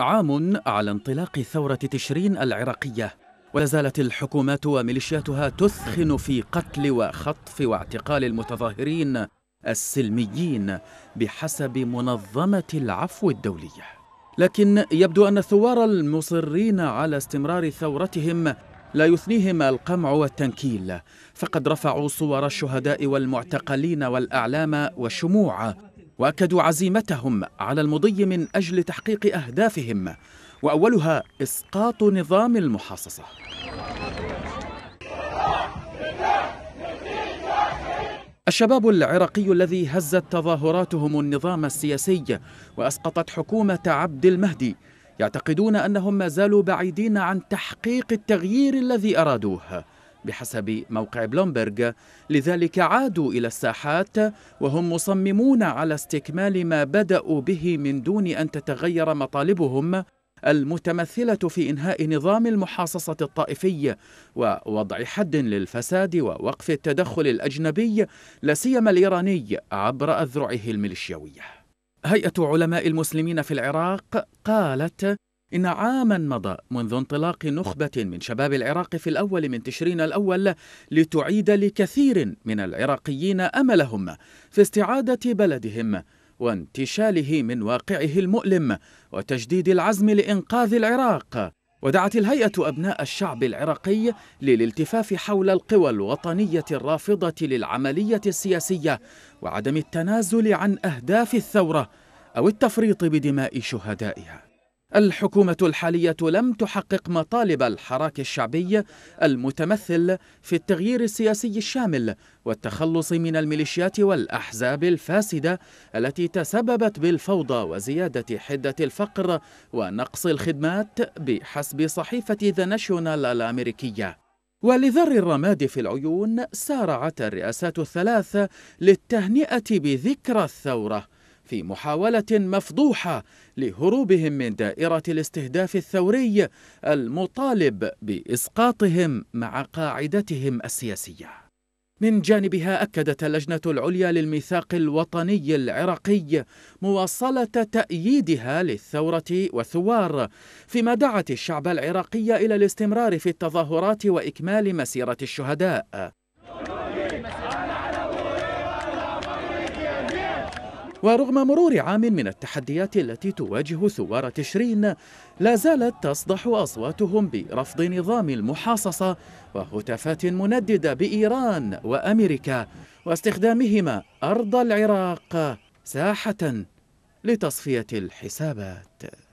عام على انطلاق ثورة تشرين العراقية ولازالت الحكومات وميليشياتها تثخن في قتل وخطف واعتقال المتظاهرين السلميين بحسب منظمة العفو الدولية لكن يبدو أن الثوار المصرين على استمرار ثورتهم لا يثنيهم القمع والتنكيل فقد رفعوا صور الشهداء والمعتقلين والأعلام والشموع واكدوا عزيمتهم على المضي من اجل تحقيق اهدافهم واولها اسقاط نظام المحاصصه الشباب العراقي الذي هزت تظاهراتهم النظام السياسي واسقطت حكومه عبد المهدي يعتقدون انهم ما زالوا بعيدين عن تحقيق التغيير الذي ارادوه بحسب موقع بلومبرج لذلك عادوا إلى الساحات وهم مصممون على استكمال ما بدأوا به من دون أن تتغير مطالبهم المتمثلة في إنهاء نظام المحاصصة الطائفي ووضع حد للفساد ووقف التدخل الأجنبي لسيما الإيراني عبر أذرعه الميليشياوية هيئة علماء المسلمين في العراق قالت إن عاما مضى منذ انطلاق نخبة من شباب العراق في الأول من تشرين الأول لتعيد لكثير من العراقيين أملهم في استعادة بلدهم وانتشاله من واقعه المؤلم وتجديد العزم لإنقاذ العراق ودعت الهيئة أبناء الشعب العراقي للالتفاف حول القوى الوطنية الرافضة للعملية السياسية وعدم التنازل عن أهداف الثورة أو التفريط بدماء شهدائها الحكومة الحالية لم تحقق مطالب الحراك الشعبي المتمثل في التغيير السياسي الشامل والتخلص من الميليشيات والأحزاب الفاسدة التي تسببت بالفوضى وزيادة حدة الفقر ونقص الخدمات بحسب صحيفة ذا ناشيونال الأمريكية ولذر الرماد في العيون سارعت الرئاسات الثلاث للتهنئة بذكرى الثورة في محاولة مفضوحة لهروبهم من دائرة الاستهداف الثوري المطالب بإسقاطهم مع قاعدتهم السياسية. من جانبها أكدت اللجنة العليا للميثاق الوطني العراقي مواصلة تأييدها للثورة والثوار، فيما دعت الشعب العراقي إلى الاستمرار في التظاهرات وإكمال مسيرة الشهداء. ورغم مرور عام من التحديات التي تواجه ثوار تشرين لا زالت تصدح أصواتهم برفض نظام المحاصصة وهتافات منددة بإيران وأمريكا واستخدامهما أرض العراق ساحة لتصفية الحسابات